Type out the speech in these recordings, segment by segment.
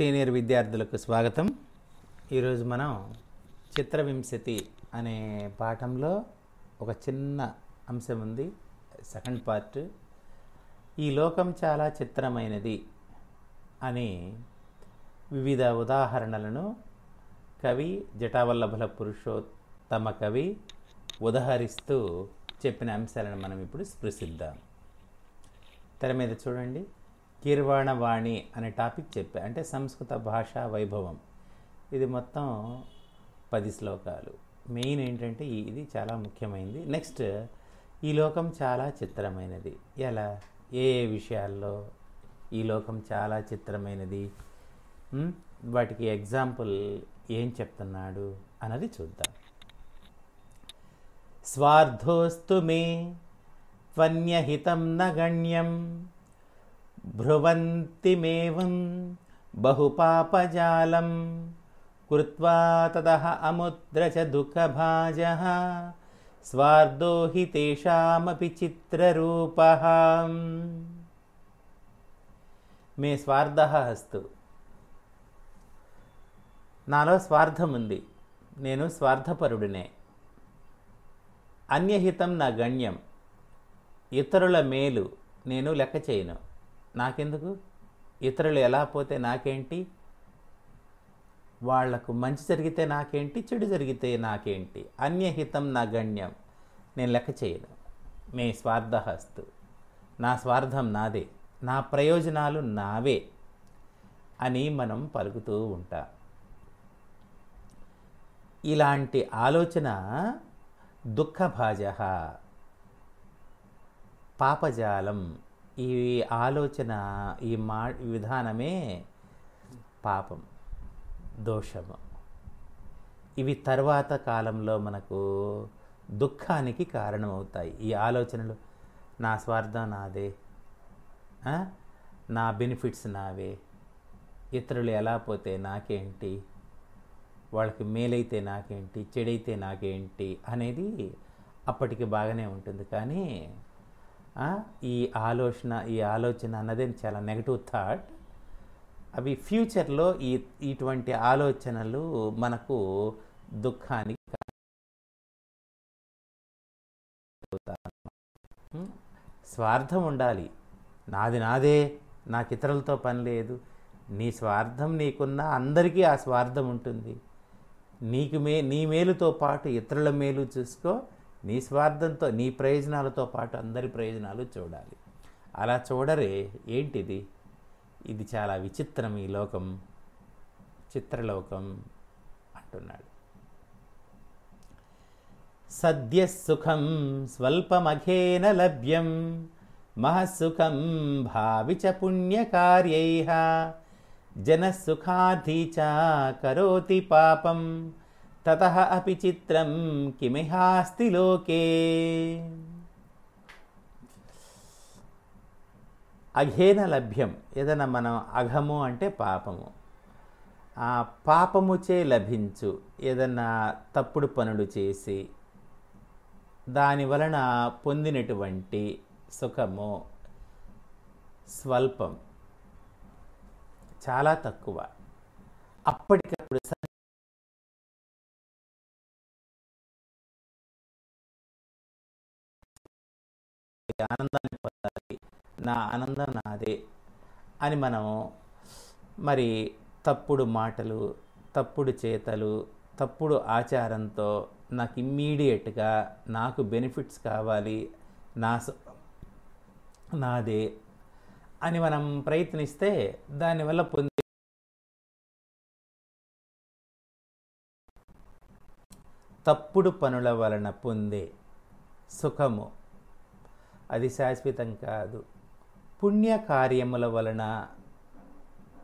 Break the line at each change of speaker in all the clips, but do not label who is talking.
senior విద్యార్థులకు స్వాగతం ఈరోజు మనం చిత్రవింశతి అనే పాఠంలో ఒక చిన్న అంశం ఉంది సెకండ్ పార్ట్ ఈ లోకం చాలా చిత్రమైనది అని వివిధ ఉదాహరణలను కవి జటావల్లభల పురుషోత్తమ కవి ఉదహరిస్తూ చెప్పిన అంశాలను మనం ఇప్పుడు స్పృశిద్దాం తెర మీద చూడండి కీర్వాణవాణి అనే టాపిక్ చెప్పా అంటే సంస్కృత భాషా వైభవం ఇది మొత్తం పది శ్లోకాలు మెయిన్ ఏంటంటే ఇది చాలా ముఖ్యమైనది నెక్స్ట్ ఈ లోకం చాలా చిత్రమైనది ఎలా ఏ ఏ విషయాల్లో ఈ లోకం చాలా చిత్రమైనది వాటికి ఎగ్జాంపుల్ ఏం చెప్తున్నాడు అన్నది చూద్దాం స్వార్థోస్తు మే త్వన్యహితం నగణ్యం भ्रुवन्तिमेवं बहुपापजालं कृत्वा ततः దుఃఖభాజ च दुःखभाजः स्वार्धो మే స్వార్థ హస్తు నాలో స్వార్థం ఉంది నేను స్వార్థపరుడినే అన్యహితం నా గణ్యం ఇతరుల మేలు నేను లెక్క చేయను నాకెందుకు ఇతరులు ఎలా పోతే నాకేంటి వాళ్లకు మంచి జరిగితే నాకేంటి చెడు జరిగితే నాకేంటి అన్యహితం నా గణ్యం నేను లెక్క చేయను మే స్వార్థహస్తు నా స్వార్థం నాదే నా ప్రయోజనాలు నావే అని మనం పలుకుతూ ఉంటాం ఇలాంటి ఆలోచన దుఃఖభాజ పాపజాలం ఈ ఆలోచన ఈ మా విధానమే పాపం దోషము ఇవి తర్వాత కాలంలో మనకు దుఃఖానికి కారణమవుతాయి ఈ ఆలోచనలు నా స్వార్థం నాదే నా బెనిఫిట్స్ నావే ఇతరులు ఎలా పోతే నాకేంటి వాళ్ళకి మేలైతే నాకేంటి చెడైతే నాకేంటి అనేది అప్పటికి బాగానే ఉంటుంది కానీ ఈ ఆలోచన ఈ ఆలోచన అన్నది చాలా నెగటివ్ థాట్ అవి ఫ్యూచర్లో ఈ ఇటువంటి ఆలోచనలు మనకు దుఃఖానికి స్వార్థం ఉండాలి నాది నాదే నాకు ఇతరులతో పని లేదు నీ స్వార్థం నీకున్నా అందరికీ ఆ స్వార్థం ఉంటుంది నీకు మే నీ మేలుతో పాటు ఇతరుల మేలు చూసుకో నీ స్వార్థంతో నీ ప్రయోజనాలతో పాటు అందరి ప్రయోజనాలు చూడాలి అలా చూడరే ఏంటిది ఇది చాలా విచిత్రం ఈ లోకం చిత్రలోకం అంటున్నాడు సద్యసుఖం స్వల్పమఘేన లభ్యం మహసుఖం భావిచ పుణ్యకార్యై జనసుఖాధి కరోతి పాపం తత అపి చిత్రం కిమిహాస్తి లోకే అఘేన లభ్యం ఏదైనా మనం అఘము అంటే పాపము ఆ పాపముచే లభించు ఏదన్నా తప్పుడు పనులు చేసి దాని వలన పొందినటువంటి సుఖము స్వల్పం చాలా తక్కువ అప్పటికి ఆనందాన్ని పొందాలి నా ఆనందం నాదే అని మనం మరి తప్పుడు మాటలు తప్పుడు చేతలు తప్పుడు ఆచారంతో నాకు ఇమ్మీడియట్గా నాకు బెనిఫిట్స్ కావాలి నా నాదే అని మనం ప్రయత్నిస్తే దానివల్ల పొంది తప్పుడు పనుల వలన పొందే సుఖము అది శాశ్వతం కాదు పుణ్యకార్యముల వలన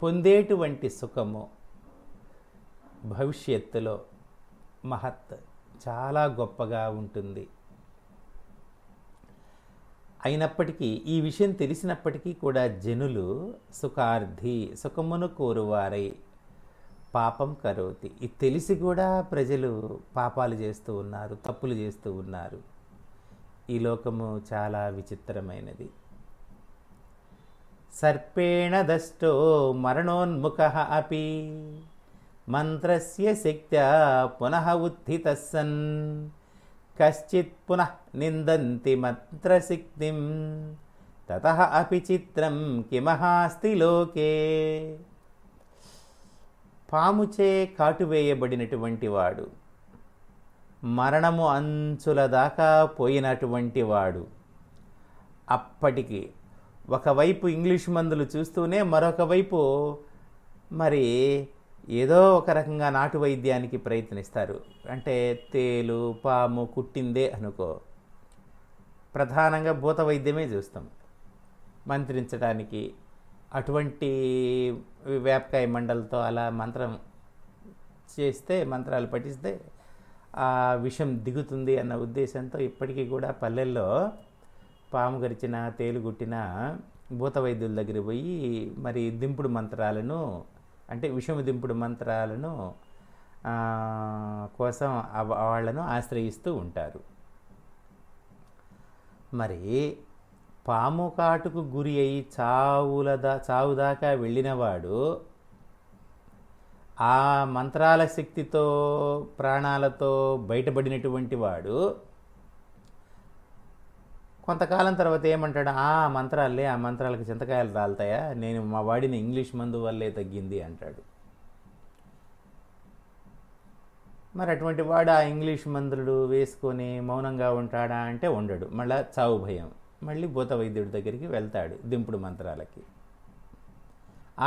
పొందేటువంటి సుఖము భవిష్యత్తులో మహత్ చాలా గొప్పగా ఉంటుంది అయినప్పటికీ ఈ విషయం తెలిసినప్పటికీ కూడా జనులు సుఖార్థి సుఖమును కోరువారై పాపం కరోతి ఇది తెలిసి కూడా ప్రజలు పాపాలు చేస్తూ ఉన్నారు తప్పులు చేస్తూ ఉన్నారు ఈ లోకము చాలా విచిత్రమైనది సర్పేణ దష్టో మరణోన్ముఖ అపి మంత్రస్య శక్త్యా పునః ఉత్థిత సన్ కశ్చిత్ పునః నిందంతి మంత్రశక్తి తత అపి చిత్రం కిమహాస్తి లోకే పాముచే కాటువేయబడినటువంటి వాడు మరణము అంచుల దాకా పోయినటువంటి వాడు అప్పటికి ఒకవైపు ఇంగ్లీష్ మందులు చూస్తూనే మరొక వైపు మరి ఏదో ఒక రకంగా నాటు వైద్యానికి ప్రయత్నిస్తారు అంటే తేలు పాము కుట్టిందే అనుకో ప్రధానంగా భూత వైద్యమే చూస్తాం మంత్రించడానికి అటువంటి వేపకాయ మండలతో అలా మంత్రం చేస్తే మంత్రాలు పఠిస్తే ఆ విషం దిగుతుంది అన్న ఉద్దేశంతో ఇప్పటికీ కూడా పల్లెల్లో పాము గరిచిన తేలుగుట్టిన భూత వైద్యుల దగ్గర పోయి మరి దింపుడు మంత్రాలను అంటే విషము దింపుడు మంత్రాలను కోసం వాళ్ళను ఆశ్రయిస్తూ ఉంటారు మరి పాము కాటుకు గురి అయి చావుల దా చావు దాకా వెళ్ళినవాడు ఆ మంత్రాల శక్తితో ప్రాణాలతో బయటపడినటువంటి వాడు కొంతకాలం తర్వాత ఏమంటాడు ఆ మంత్రాలే ఆ మంత్రాలకు చింతకాయలు రాలుతాయా నేను మా వాడిని ఇంగ్లీష్ మందు వల్లే తగ్గింది అంటాడు మరి అటువంటి వాడు ఆ ఇంగ్లీష్ మందులు వేసుకొని మౌనంగా ఉంటాడా అంటే ఉండడు మళ్ళీ చావు భయం మళ్ళీ భూత వైద్యుడి దగ్గరికి వెళ్తాడు దింపుడు మంత్రాలకి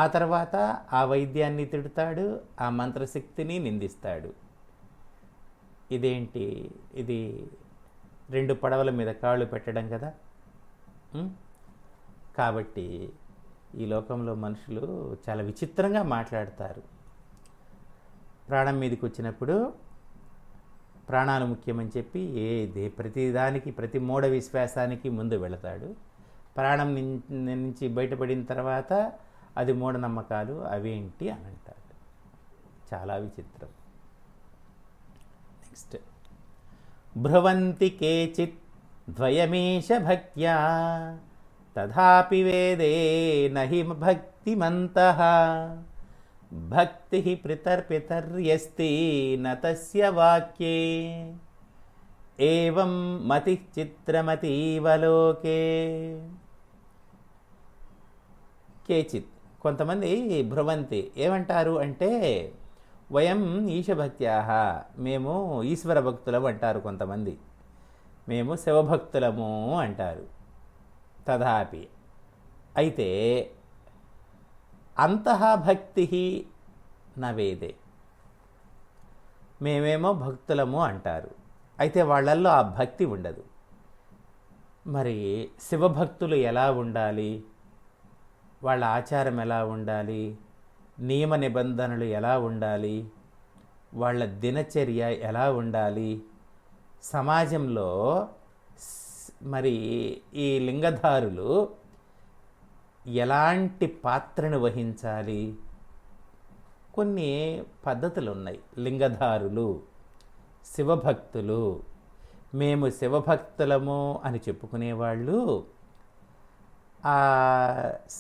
ఆ తర్వాత ఆ వైద్యాన్ని తిడతాడు ఆ మంత్రశక్తిని నిందిస్తాడు ఇదేంటి ఇది రెండు పడవల మీద కాళ్ళు పెట్టడం కదా కాబట్టి ఈ లోకంలో మనుషులు చాలా విచిత్రంగా మాట్లాడతారు ప్రాణం మీదకి వచ్చినప్పుడు ప్రాణాలు ముఖ్యమని చెప్పి ఏ దే ప్రతిదానికి ప్రతి మూఢ విశ్వాసానికి ముందు వెళతాడు ప్రాణం నుంచి బయటపడిన తర్వాత అది మూఢనమ్మకాలు అవేంటి అని అంటారు చాలా విచిత్రం నెక్స్ట్ భ్రువంతి కేచిత్ ద్వయమేష భక్త్యా తథాపి వేదే నహి భక్తిమంత భక్తి పితర్పితర్యస్తి నత్య వాక్యే ఏం మతి చిత్రమతీవలోకే కేచిత్ కొంతమంది భ్రువంతి ఏమంటారు అంటే వయం ఈశభక్త్యా మేము ఈశ్వర భక్తులం అంటారు కొంతమంది మేము శివభక్తులము అంటారు తదాపి అయితే అంతః భక్తి నవేదే మేమేమో భక్తులము అంటారు అయితే వాళ్ళల్లో ఆ భక్తి ఉండదు మరి శివభక్తులు ఎలా ఉండాలి వాళ్ళ ఆచారం ఎలా ఉండాలి నియమ నిబంధనలు ఎలా ఉండాలి వాళ్ళ దినచర్య ఎలా ఉండాలి సమాజంలో మరి ఈ లింగధారులు ఎలాంటి పాత్రను వహించాలి కొన్ని పద్ధతులు ఉన్నాయి లింగధారులు శివభక్తులు మేము శివభక్తులము అని చెప్పుకునేవాళ్ళు ఆ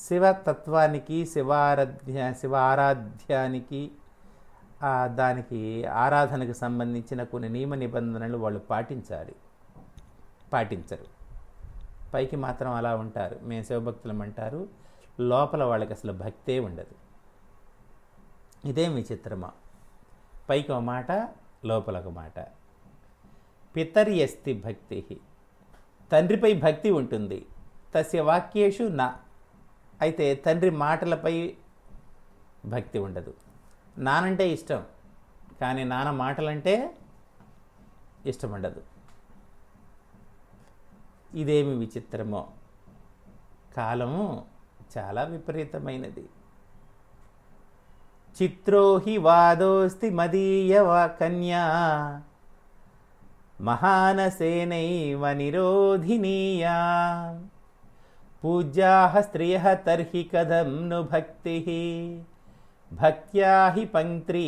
శివతత్వానికి శివారాధ్య శివ ఆరాధ్యానికి దానికి ఆరాధనకు సంబంధించిన కొన్ని నియమ నిబంధనలు వాళ్ళు పాటించాలి పాటించరు పైకి మాత్రం అలా ఉంటారు మేము శివభక్తులం అంటారు లోపల వాళ్ళకి అసలు భక్తే ఉండదు మీ చిత్రమా పైకి ఒక మాట లోపల ఒక మాట పితరి ఎస్తి భక్తి తండ్రిపై భక్తి ఉంటుంది తస్య వాక్యేషు నా అయితే తండ్రి మాటలపై భక్తి ఉండదు నానంటే ఇష్టం కానీ నాన్న మాటలంటే ఇష్టం ఉండదు ఇదేమి విచిత్రమో కాలము చాలా విపరీతమైనది చిత్రోహి వాదోస్తి మదీయవ కన్యా మహానసేనైవ నిరోధినీయా పూజ్యా స్త్రియ తర్హి కథం ను భక్తి భక్త్యా హి పంక్త్రీ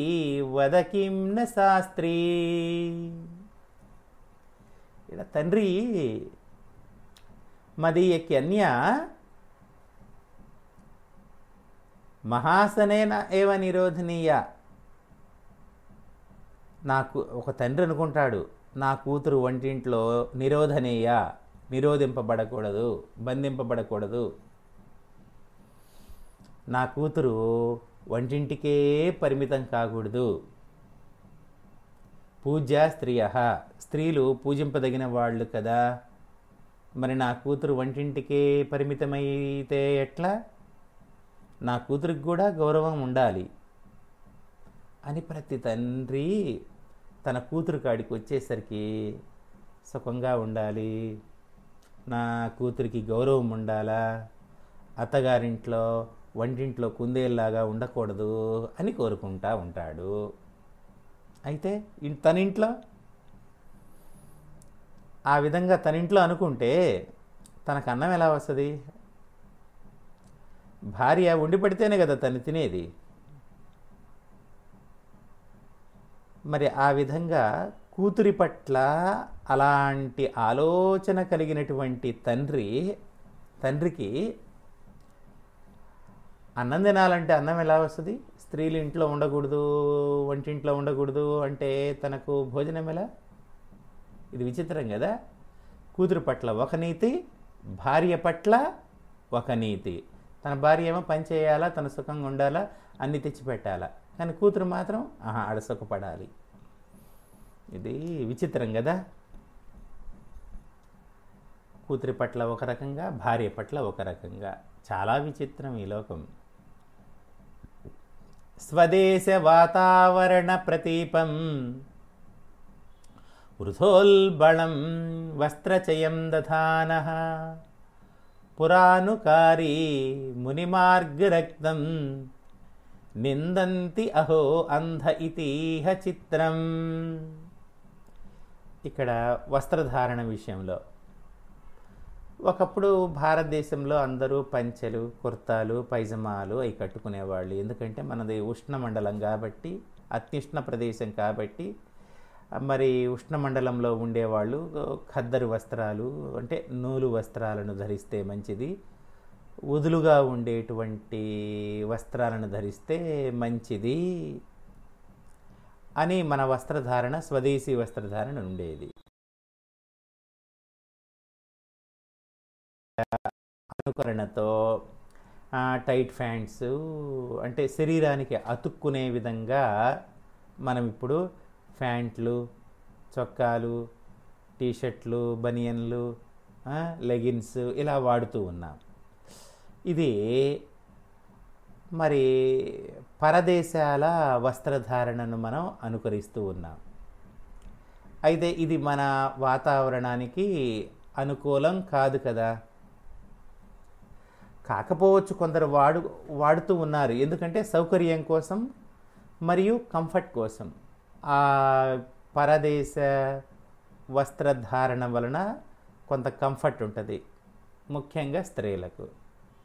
వదకిం న శాస్త్రీ ఇలా తండ్రి మదీయ కన్య మహాసనేన ఏవ నిరోధనీయ నాకు ఒక తండ్రి అనుకుంటాడు నా కూతురు వంటింట్లో నిరోధనీయ నిరోధింపబడకూడదు బంధింపబడకూడదు నా కూతురు వంటింటికే పరిమితం కాకూడదు పూజ స్త్రీయ స్త్రీలు పూజింపదగిన వాళ్ళు కదా మరి నా కూతురు వంటింటికే పరిమితమైతే ఎట్లా నా కూతురికి కూడా గౌరవం ఉండాలి అని ప్రతి తండ్రి తన కూతురు కాడికి వచ్చేసరికి సుఖంగా ఉండాలి నా కూతురికి గౌరవం ఉండాలా అత్తగారింట్లో వంటింట్లో కుందేలాగా ఉండకూడదు అని కోరుకుంటా ఉంటాడు అయితే తన ఇంట్లో ఆ విధంగా తన ఇంట్లో అనుకుంటే తనకు అన్నం ఎలా వస్తుంది భార్య ఉండి పడితేనే కదా తను తినేది మరి ఆ విధంగా కూతురి పట్ల అలాంటి ఆలోచన కలిగినటువంటి తండ్రి తండ్రికి అన్నం తినాలంటే అన్నం ఎలా వస్తుంది స్త్రీలు ఇంట్లో ఉండకూడదు వంటింట్లో ఉండకూడదు అంటే తనకు భోజనం ఎలా ఇది విచిత్రం కదా కూతురు పట్ల ఒక నీతి భార్య పట్ల ఒక నీతి తన భార్య ఏమో పని చేయాలా తన సుఖంగా ఉండాలా అన్ని తెచ్చిపెట్టాలా కానీ కూతురు మాత్రం ఆహా అడసుఖపడాలి ఇది విచిత్రం కదా కూతురి పట్ల ఒక రకంగా భార్య పట్ల ఒక రకంగా చాలా విచిత్రం ఈ లోకం స్వదేశ వాతావరణ ప్రతీపం వృథోల్బళం వస్త్రచయం దధాన పురాణుకారీ మునిమార్గరక్తం నిందంతి అహో అంధ ఇతీహ చిత్రం ఇక్కడ వస్త్రధారణ విషయంలో ఒకప్పుడు భారతదేశంలో అందరూ పంచెలు కుర్తాలు పైజమాలు అవి కట్టుకునేవాళ్ళు ఎందుకంటే మనది ఉష్ణమండలం కాబట్టి అత్యుష్ణ ప్రదేశం కాబట్టి మరి ఉష్ణమండలంలో ఉండేవాళ్ళు ఖద్దరు వస్త్రాలు అంటే నూలు వస్త్రాలను ధరిస్తే మంచిది వదులుగా ఉండేటువంటి వస్త్రాలను ధరిస్తే మంచిది అని మన వస్త్రధారణ స్వదేశీ వస్త్రధారణ ఉండేది అనుకరణతో టైట్ ఫ్యాంట్స్ అంటే శరీరానికి అతుక్కునే విధంగా మనం ఇప్పుడు ప్యాంట్లు చొక్కాలు టీషర్ట్లు బనియన్లు లెగిన్స్ ఇలా వాడుతూ ఉన్నాం ఇది మరి పరదేశాల వస్త్రధారణను మనం అనుకరిస్తూ ఉన్నాం అయితే ఇది మన వాతావరణానికి అనుకూలం కాదు కదా కాకపోవచ్చు కొందరు వాడు వాడుతూ ఉన్నారు ఎందుకంటే సౌకర్యం కోసం మరియు కంఫర్ట్ కోసం ఆ పరదేశ వస్త్రధారణ వలన కొంత కంఫర్ట్ ఉంటుంది ముఖ్యంగా స్త్రీలకు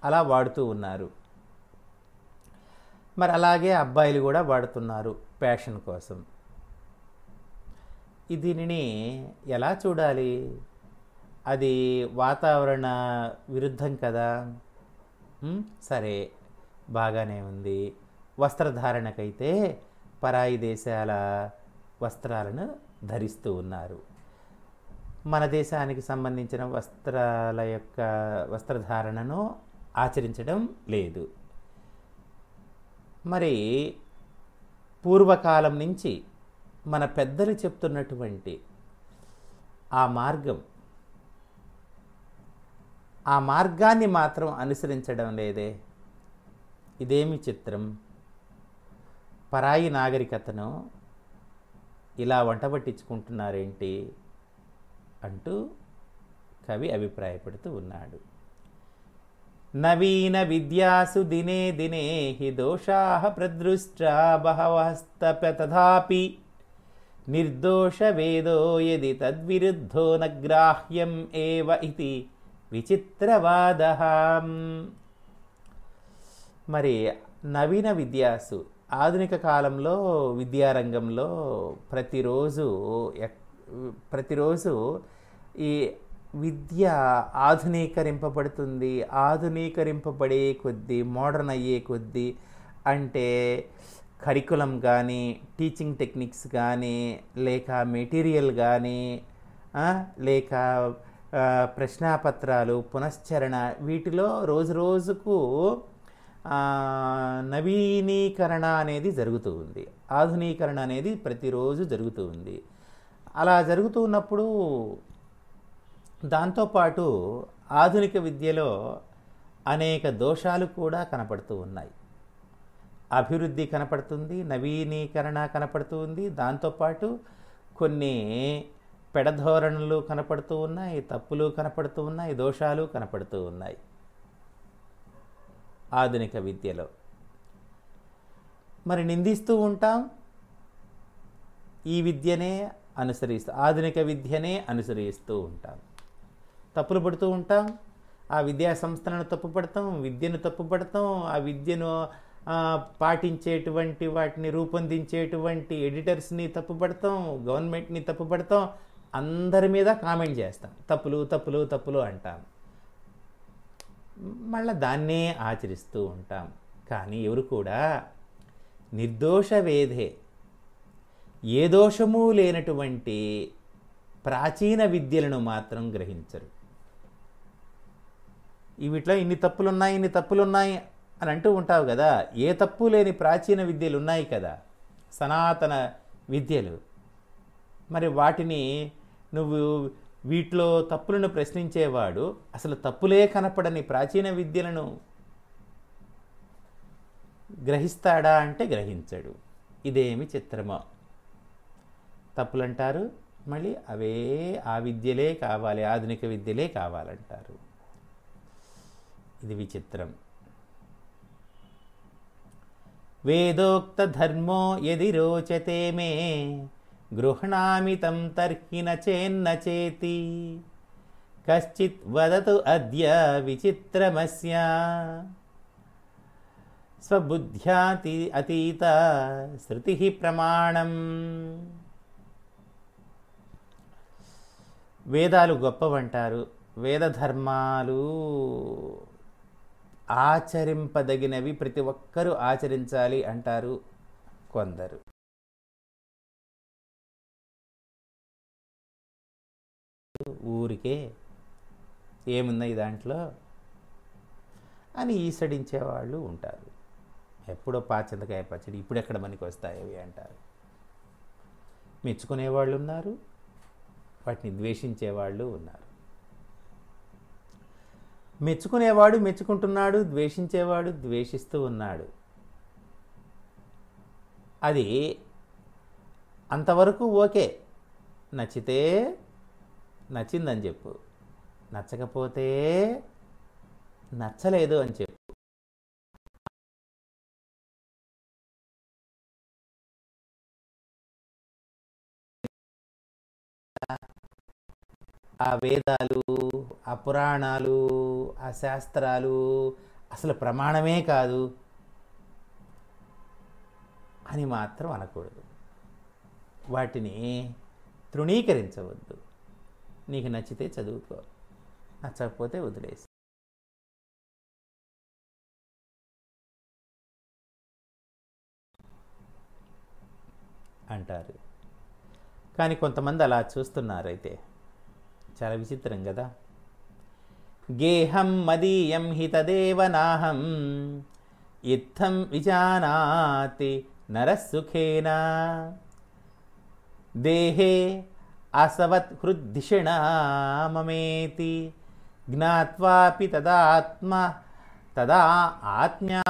అలా వాడుతూ ఉన్నారు మరి అలాగే అబ్బాయిలు కూడా వాడుతున్నారు ప్యాషన్ కోసం దీనిని ఎలా చూడాలి అది వాతావరణ విరుద్ధం కదా సరే బాగానే ఉంది వస్త్రధారణకైతే పరాయి దేశాల వస్త్రాలను ధరిస్తూ ఉన్నారు మన దేశానికి సంబంధించిన వస్త్రాల యొక్క వస్త్రధారణను ఆచరించడం లేదు మరి పూర్వకాలం నుంచి మన పెద్దలు చెప్తున్నటువంటి ఆ మార్గం ఆ మార్గాన్ని మాత్రం అనుసరించడం లేదే ఇదేమి చిత్రం పరాయి నాగరికతను ఇలా వంటబట్టించుకుంటున్నారేంటి అంటూ కవి అభిప్రాయపడుతూ ఉన్నాడు नवीनविद्यासु दिने दिने हि दोषाः प्रदृष्टा बहवस्तप्य तथापि निर्दोषवेदो यदि तद्विरुद्धो न ग्राह्यम् एव इति విచిత్రవాదః మరి నవీన విద్యాసు ఆధునిక కాలంలో విద్యారంగంలో ప్రతిరోజు ప్రతిరోజు ఈ విద్య ఆధునీకరింపబడుతుంది ఆధునీకరింపబడే కొద్దీ మోడర్న్ అయ్యే కొద్దీ అంటే కరికులం కానీ టీచింగ్ టెక్నిక్స్ కానీ లేక మెటీరియల్ కానీ లేక ప్రశ్నాపత్రాలు పునశ్చరణ వీటిలో రోజు రోజుకు నవీనీకరణ అనేది జరుగుతూ ఉంది ఆధునీకరణ అనేది ప్రతిరోజు జరుగుతూ ఉంది అలా జరుగుతూ ఉన్నప్పుడు దాంతోపాటు ఆధునిక విద్యలో అనేక దోషాలు కూడా కనపడుతూ ఉన్నాయి అభివృద్ధి కనపడుతుంది నవీనీకరణ ఉంది దాంతోపాటు కొన్ని పెడధోరణులు కనపడుతూ ఉన్నాయి తప్పులు కనపడుతూ ఉన్నాయి దోషాలు కనపడుతూ ఉన్నాయి ఆధునిక విద్యలో మరి నిందిస్తూ ఉంటాం ఈ విద్యనే అనుసరిస్తూ ఆధునిక విద్యనే అనుసరిస్తూ ఉంటాం తప్పులు పడుతూ ఉంటాం ఆ విద్యా సంస్థలను తప్పుపడతాం విద్యను తప్పుపడతాం ఆ విద్యను పాటించేటువంటి వాటిని రూపొందించేటువంటి ఎడిటర్స్ని తప్పుపడతాం గవర్నమెంట్ని తప్పుపడతాం అందరి మీద కామెంట్ చేస్తాం తప్పులు తప్పులు తప్పులు అంటాం మళ్ళీ దాన్నే ఆచరిస్తూ ఉంటాం కానీ ఎవరు కూడా నిర్దోష వేధే ఏ దోషము లేనటువంటి ప్రాచీన విద్యలను మాత్రం గ్రహించరు వీటిలో ఇన్ని తప్పులు ఉన్నాయి ఇన్ని తప్పులు ఉన్నాయి అని అంటూ ఉంటావు కదా ఏ తప్పు లేని ప్రాచీన విద్యలు ఉన్నాయి కదా సనాతన విద్యలు మరి వాటిని నువ్వు వీటిలో తప్పులను ప్రశ్నించేవాడు అసలు తప్పులే కనపడని ప్రాచీన విద్యలను గ్రహిస్తాడా అంటే గ్రహించడు ఇదేమి చిత్రమో తప్పులంటారు మళ్ళీ అవే ఆ విద్యలే కావాలి ఆధునిక విద్యలే కావాలంటారు ఇది విచిత్రం ధర్మో యది రోచతే మే గృహణామి తం తర్హిన చేన్న చేతి కశ్చిత్ వదతు అద్య విచిత్రమస్య స్వబుద్ధ్యాతి అతీత శృతి ప్రమాణం వేదాలు గొప్పవంటారు వేదధర్మాలు ఆచరింపదగినవి ప్రతి ఒక్కరూ ఆచరించాలి అంటారు కొందరు ఊరికే ఏమున్నాయి దాంట్లో అని ఈసడించే వాళ్ళు ఉంటారు ఎప్పుడో పాచందకాయ పచ్చడి ఇప్పుడు ఎక్కడ మనకి వస్తాయి అంటారు మెచ్చుకునేవాళ్ళు ఉన్నారు వాటిని ద్వేషించేవాళ్ళు ఉన్నారు మెచ్చుకునేవాడు మెచ్చుకుంటున్నాడు ద్వేషించేవాడు ద్వేషిస్తూ ఉన్నాడు అది అంతవరకు ఓకే నచ్చితే నచ్చిందని చెప్పు నచ్చకపోతే నచ్చలేదు అని చెప్పు ఆ వేదాలు ఆ పురాణాలు ఆ శాస్త్రాలు అసలు ప్రమాణమే కాదు అని మాత్రం అనకూడదు వాటిని తృణీకరించవద్దు నీకు నచ్చితే చదువుకో నచ్చకపోతే వదిలేసి అంటారు కానీ కొంతమంది అలా చూస్తున్నారైతే చాలా విచిత్రం కదా గేహం మదీయం హితదేవనాహం నాహం ఇత్థం విజానాతి నరసుఖేన దేహే అసవత్ హృద్ధిషణామమేతి జ్ఞావాపి తదాత్మ తదా ఆత్మ్యా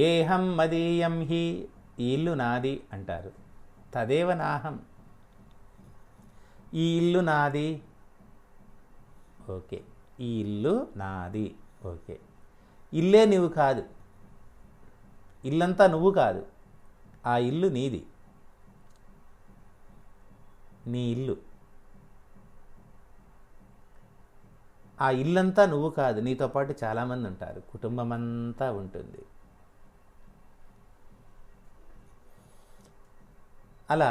గేహం మదీయం హి ఇల్లు నాది అంటారు తదేవ నాహం ఈ ఇల్లు నాది ఓకే ఈ ఇల్లు నాది ఓకే ఇల్లే నువ్వు కాదు ఇల్లంతా నువ్వు కాదు ఆ ఇల్లు నీది నీ ఇల్లు ఆ ఇల్లంతా నువ్వు కాదు నీతో పాటు చాలామంది ఉంటారు కుటుంబం అంతా ఉంటుంది అలా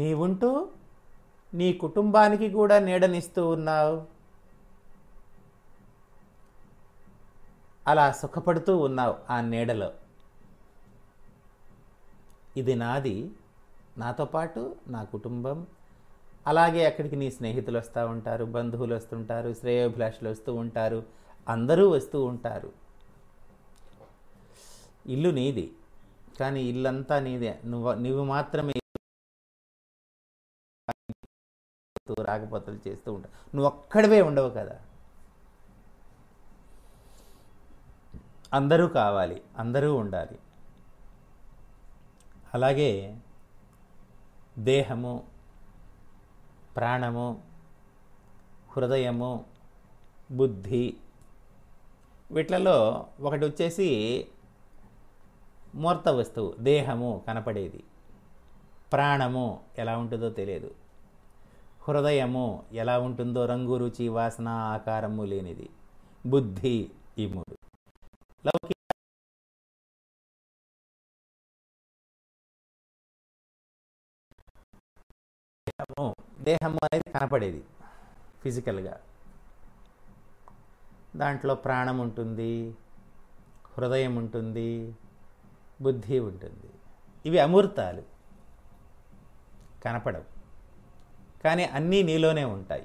నీవుంటూ నీ కుటుంబానికి కూడా నీడనిస్తూ ఉన్నావు అలా సుఖపడుతూ ఉన్నావు ఆ నీడలో ఇది నాది నాతో పాటు నా కుటుంబం అలాగే అక్కడికి నీ స్నేహితులు వస్తూ ఉంటారు బంధువులు వస్తుంటారు శ్రేయోభిలాషులు వస్తూ ఉంటారు అందరూ వస్తూ ఉంటారు ఇల్లు నీది కానీ ఇల్లంతా నీదే నువ్వు నువ్వు మాత్రమే చేస్తూ రాకపోతలు చేస్తూ ఉంటావు నువ్వు ఒక్కడవే ఉండవు కదా అందరూ కావాలి అందరూ ఉండాలి అలాగే దేహము ప్రాణము హృదయము బుద్ధి వీటిలలో ఒకటి వచ్చేసి మూర్త వస్తువు దేహము కనపడేది ప్రాణము ఎలా ఉంటుందో తెలియదు హృదయము ఎలా ఉంటుందో రంగు రుచి వాసన ఆకారము లేనిది బుద్ధి ఈ మూడు లౌకిక దేహము దేహము అనేది కనపడేది ఫిజికల్గా దాంట్లో ప్రాణం ఉంటుంది హృదయం ఉంటుంది బుద్ధి ఉంటుంది ఇవి అమూర్తాలు కనపడవు కానీ అన్నీ నీలోనే ఉంటాయి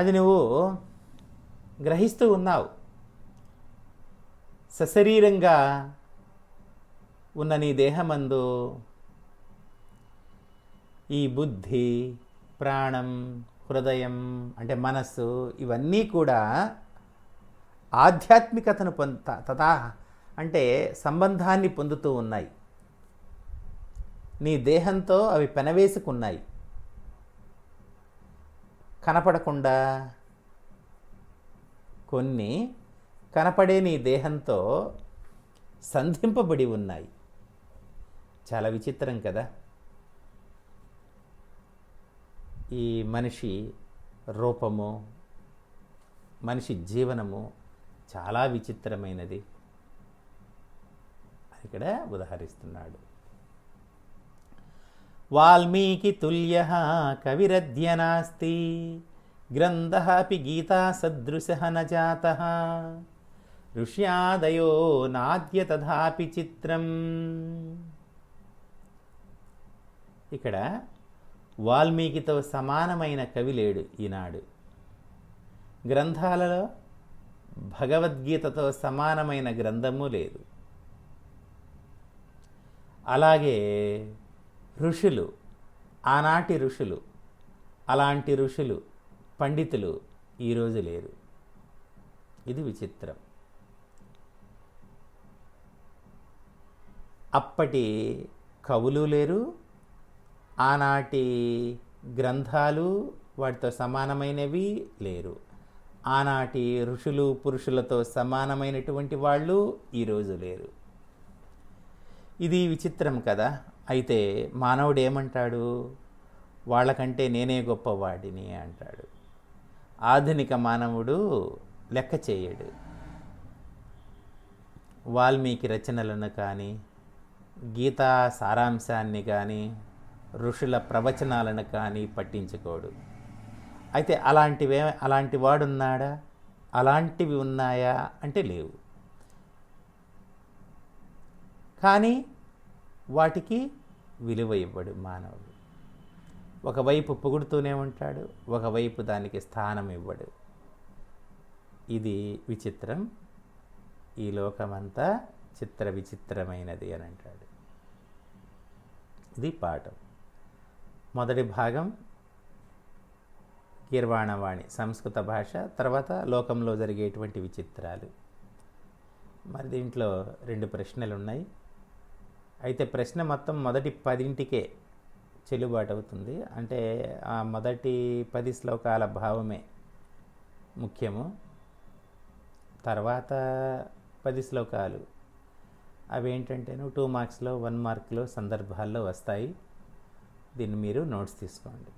అది నువ్వు గ్రహిస్తూ ఉన్నావు సశరీరంగా ఉన్న నీ దేహమందు ఈ బుద్ధి ప్రాణం హృదయం అంటే మనస్సు ఇవన్నీ కూడా ఆధ్యాత్మికతను పొంద తథా అంటే సంబంధాన్ని పొందుతూ ఉన్నాయి నీ దేహంతో అవి పెనవేసుకున్నాయి కనపడకుండా కొన్ని కనపడే నీ దేహంతో సంధింపబడి ఉన్నాయి చాలా విచిత్రం కదా ఈ మనిషి రూపము మనిషి జీవనము చాలా విచిత్రమైనది ఇక్కడ ఉదహరిస్తున్నాడు वाल्मीकितुल्यः కవిరద్య नास्ति గ్రంథ అపి गीतासदृशः न जातः ఋష్యాదయో నాద్య తథాపి చిత్రం ఇక్కడ వాల్మీకితో సమానమైన కవి లేడు ఈనాడు గ్రంథాలలో భగవద్గీతతో సమానమైన గ్రంథము లేదు అలాగే ఋషులు ఆనాటి ఋషులు అలాంటి ఋషులు పండితులు ఈరోజు లేరు ఇది విచిత్రం అప్పటి కవులు లేరు ఆనాటి గ్రంథాలు వాటితో సమానమైనవి లేరు ఆనాటి ఋషులు పురుషులతో సమానమైనటువంటి వాళ్ళు ఈరోజు లేరు ఇది విచిత్రం కదా అయితే మానవుడు ఏమంటాడు వాళ్ళకంటే నేనే గొప్పవాడిని అంటాడు ఆధునిక మానవుడు లెక్క చేయడు వాల్మీకి రచనలను కానీ గీతా సారాంశాన్ని కానీ ఋషుల ప్రవచనాలను కానీ పట్టించుకోడు అయితే అలాంటివే అలాంటి వాడున్నాడా అలాంటివి ఉన్నాయా అంటే లేవు కానీ వాటికి విలువ ఇవ్వడు మానవుడు ఒకవైపు పొగుడుతూనే ఉంటాడు ఒకవైపు దానికి స్థానం ఇవ్వడు ఇది విచిత్రం ఈ లోకమంతా చిత్ర విచిత్రమైనది అని అంటాడు ఇది పాఠం మొదటి భాగం గీర్వాణవాణి సంస్కృత భాష తర్వాత లోకంలో జరిగేటువంటి విచిత్రాలు మరి దీంట్లో రెండు ప్రశ్నలు ఉన్నాయి అయితే ప్రశ్న మొత్తం మొదటి పదింటికే చెల్లుబాటు అవుతుంది అంటే ఆ మొదటి పది శ్లోకాల భావమే ముఖ్యము తర్వాత పది శ్లోకాలు అవేంటంటేను టూ మార్క్స్లో వన్ మార్క్లో సందర్భాల్లో వస్తాయి దీన్ని మీరు నోట్స్ తీసుకోండి